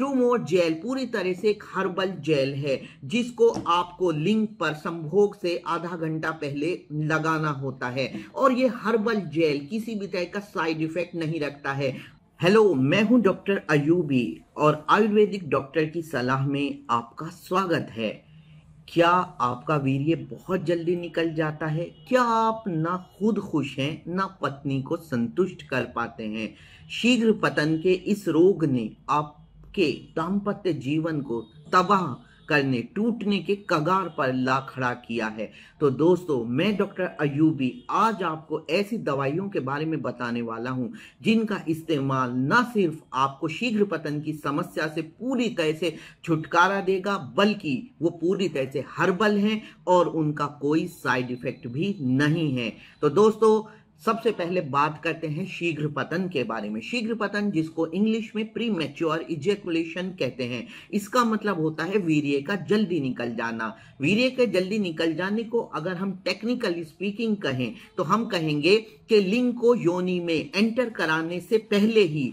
ट्रूमो jail पूरी तरह से एक हर्बल जेल है जिसको आपको लिंक पर संभोग से आधा घंटा पहले लगाना होता है और ये हर्बल जेल किसी भी तरह का साइड इफेक्ट नहीं रखता है हेलो मैं हूं डॉक्टर अयूबी और आयुर्वेदिक डॉक्टर की सलाह में आपका स्वागत है क्या आपका वीर्य बहुत जल्दी निकल जाता है क्या आप ना खुद खुश हैं ना पत्नी को संतुष्ट कर पाते हैं शीघ्र पतन के इस रोग ने आप के दाम्पत्य जीवन को तबाह करने टूटने के कगार पर ला खड़ा किया है तो दोस्तों मैं डॉक्टर अयूबी आज आपको ऐसी दवाइयों के बारे में बताने वाला हूं जिनका इस्तेमाल न सिर्फ आपको शीघ्र पतन की समस्या से पूरी तरह से छुटकारा देगा बल्कि वो पूरी तरह से हर्बल हैं और उनका कोई साइड इफेक्ट भी नहीं है तो दोस्तों सबसे पहले बात करते हैं शीघ्र पतन के बारे में शीघ्र पतन जिसको इंग्लिश में प्री मेच्योर इजेकुलेशन कहते हैं इसका मतलब होता है वीर्य का जल्दी निकल जाना वीर्य के जल्दी निकल जाने को अगर हम टेक्निकली स्पीकिंग कहें तो हम कहेंगे कि लिंग को योनि में एंटर कराने से पहले ही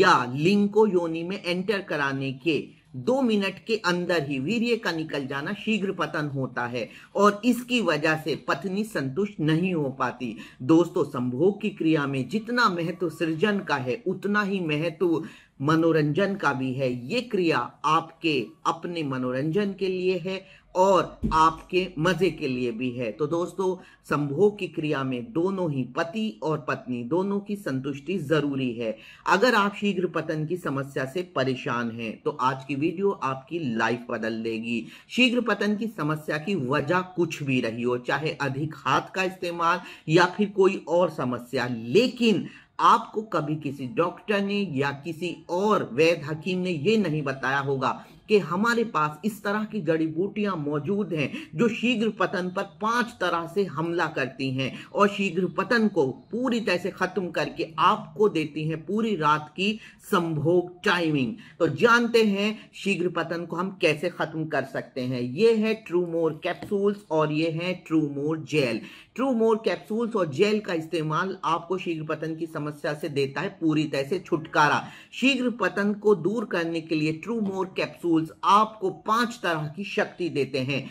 या लिंग को योनि में एंटर कराने के दो मिनट के अंदर ही वीर्य का निकल जाना शीघ्र पतन होता है और इसकी वजह से पत्नी संतुष्ट नहीं हो पाती दोस्तों संभोग की क्रिया में जितना महत्व सृजन का है उतना ही महत्व मनोरंजन का भी है ये क्रिया आपके अपने मनोरंजन के लिए है और आपके मजे के लिए भी है तो दोस्तों संभोग की क्रिया में दोनों ही पति और पत्नी दोनों की संतुष्टि जरूरी है अगर आप शीघ्र पतन की समस्या से परेशान हैं तो आज की वीडियो आपकी लाइफ बदल देगी शीघ्र पतन की समस्या की वजह कुछ भी रही हो चाहे अधिक हाथ का इस्तेमाल या फिर कोई और समस्या लेकिन आपको कभी किसी डॉक्टर ने या किसी और वैद हकीम ने यह नहीं बताया होगा कि हमारे पास इस तरह की जड़ी बूटियां मौजूद हैं जो शीघ्र पतन पर पांच तरह से हमला करती हैं और शीघ्र पतन को पूरी तरह से खत्म करके आपको देती हैं पूरी रात की संभोग टाइमिंग तो जानते हैं शीघ्र पतन को हम कैसे खत्म कर सकते हैं ये है ट्रू मोर कैप्सूल्स और ये है true more gel true more capsules और जेल का इस्तेमाल आपको शीघ्र पतन की समस्या से देता है पूरी तरह से छुटकारा शीघ्र पतन को दूर करने के लिए ट्रू मोर कैप्सूल कैप्सूल्स आपको पांच तरह की शक्ति देते हैं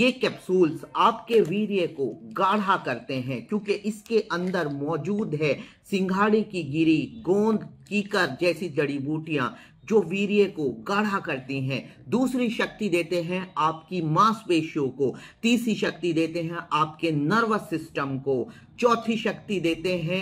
ये कैप्सूल्स आपके वीर्य को गाढ़ा करते हैं क्योंकि इसके अंदर मौजूद है सिंघाड़े की गिरी गोंद कीकर जैसी जड़ी बूटियां जो वीर्य को गाढ़ा करती हैं दूसरी शक्ति देते हैं आपकी मांसपेशियों को तीसरी शक्ति देते हैं आपके नर्वस सिस्टम को चौथी शक्ति देते हैं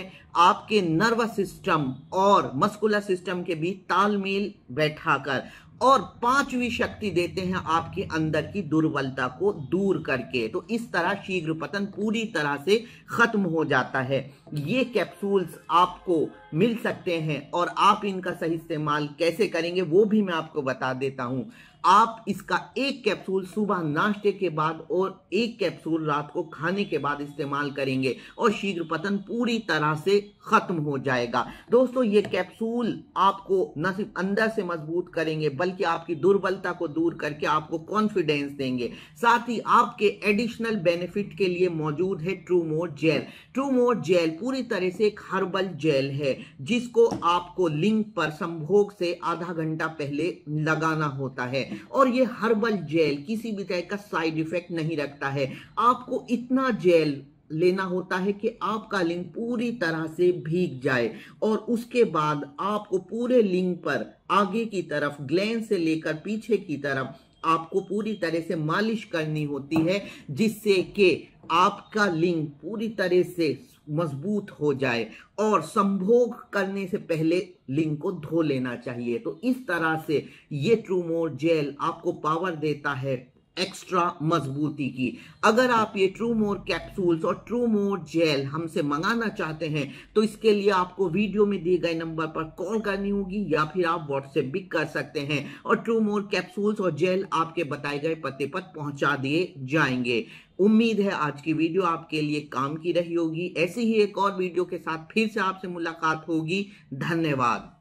आपके नर्वस सिस्टम और मस्कुलर सिस्टम के बीच तालमेल बैठाकर और पांचवी शक्ति देते हैं आपके अंदर की दुर्बलता को दूर करके तो इस तरह शीघ्र पतन पूरी तरह से खत्म हो जाता है ये कैप्सूल्स आपको मिल सकते हैं और आप इनका सही इस्तेमाल कैसे करेंगे वो भी मैं आपको बता देता हूं आप इसका एक कैप्सूल सुबह नाश्ते के बाद और एक कैप्सूल रात को खाने के बाद इस्तेमाल करेंगे और शीघ्र पतन पूरी तरह से खत्म हो जाएगा दोस्तों ये कैप्सूल आपको न सिर्फ अंदर से मजबूत करेंगे बल्कि आपकी दुर्बलता को दूर करके आपको कॉन्फिडेंस देंगे साथ ही आपके एडिशनल बेनिफिट के लिए मौजूद है true mode gel true mode gel पूरी तरह से एक हर्बल जेल है जिसको आपको लिंक पर संभोग से आधा घंटा पहले लगाना होता है और ये हर्बल जेल किसी भी तरह का साइड इफेक्ट नहीं रखता है आपको इतना जेल लेना होता है कि आपका लिंग पूरी तरह से भीग जाए और उसके बाद आपको पूरे लिंग पर आगे की तरफ ग्लैंड से लेकर पीछे की तरफ आपको पूरी तरह से मालिश करनी होती है जिससे कि आपका लिंग पूरी तरह से मजबूत हो जाए और संभोग करने से पहले लिंग को धो लेना चाहिए तो इस तरह से ये ट्रूमोर जेल आपको पावर देता है एक्स्ट्रा मजबूती की अगर आप ये ट्रू मोर कैप्सूल्स और ट्रू मोर जेल हमसे मंगाना चाहते हैं तो इसके लिए आपको वीडियो में दिए गए नंबर पर कॉल करनी होगी या फिर आप व्हाट्सएप भी कर सकते हैं और ट्रू मोर कैप्सूल्स और जेल आपके बताए गए पते पर पहुंचा दिए जाएंगे उम्मीद है आज की वीडियो आपके लिए काम की रही होगी ऐसी ही एक और वीडियो के साथ फिर से आपसे मुलाकात होगी धन्यवाद